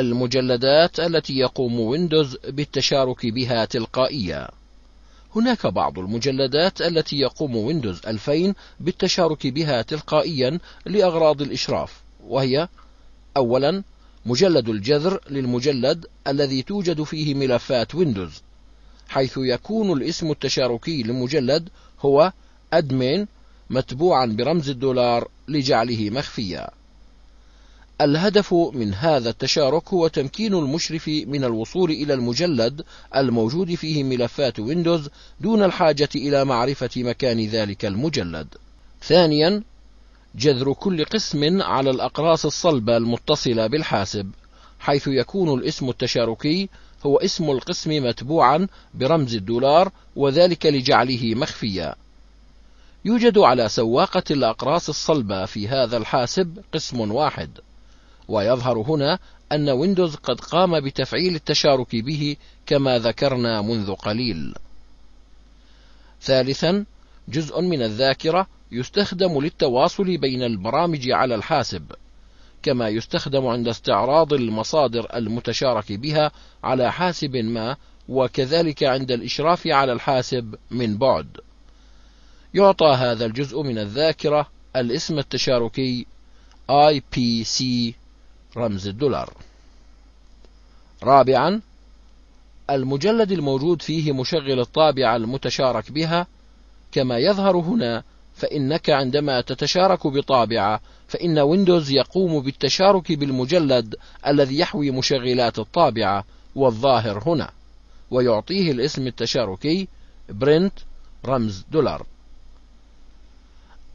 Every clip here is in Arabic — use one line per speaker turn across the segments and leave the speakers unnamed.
المجلدات التي يقوم ويندوز بالتشارك بها تلقائيا هناك بعض المجلدات التي يقوم ويندوز 2000 بالتشارك بها تلقائيا لأغراض الإشراف وهي أولا مجلد الجذر للمجلد الذي توجد فيه ملفات ويندوز حيث يكون الاسم التشاركي للمجلد هو أدمين متبوعا برمز الدولار لجعله مخفيا الهدف من هذا التشارك هو تمكين المشرف من الوصول إلى المجلد الموجود فيه ملفات ويندوز دون الحاجة إلى معرفة مكان ذلك المجلد. ثانياً: جذر كل قسم على الأقراص الصلبة المتصلة بالحاسب، حيث يكون الاسم التشاركي هو اسم القسم متبوعًا برمز الدولار وذلك لجعله مخفيًا. يوجد على سواقة الأقراص الصلبة في هذا الحاسب قسم واحد. ويظهر هنا أن ويندوز قد قام بتفعيل التشارك به كما ذكرنا منذ قليل. ثالثا جزء من الذاكرة يستخدم للتواصل بين البرامج على الحاسب، كما يستخدم عند استعراض المصادر المتشارك بها على حاسب ما وكذلك عند الإشراف على الحاسب من بعد. يعطى هذا الجزء من الذاكرة الاسم التشاركي IPC رمز الدولار رابعا المجلد الموجود فيه مشغل الطابعة المتشارك بها كما يظهر هنا فإنك عندما تتشارك بطابعة فإن ويندوز يقوم بالتشارك بالمجلد الذي يحوي مشغلات الطابعة والظاهر هنا ويعطيه الاسم التشاركي برنت رمز دولار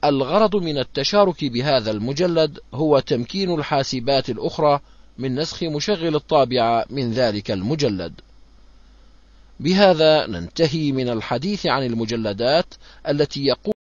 الغرض من التشارك بهذا المجلد هو تمكين الحاسبات الأخرى من نسخ مشغل الطابعة من ذلك المجلد. بهذا ننتهي من الحديث عن المجلدات التي يقوم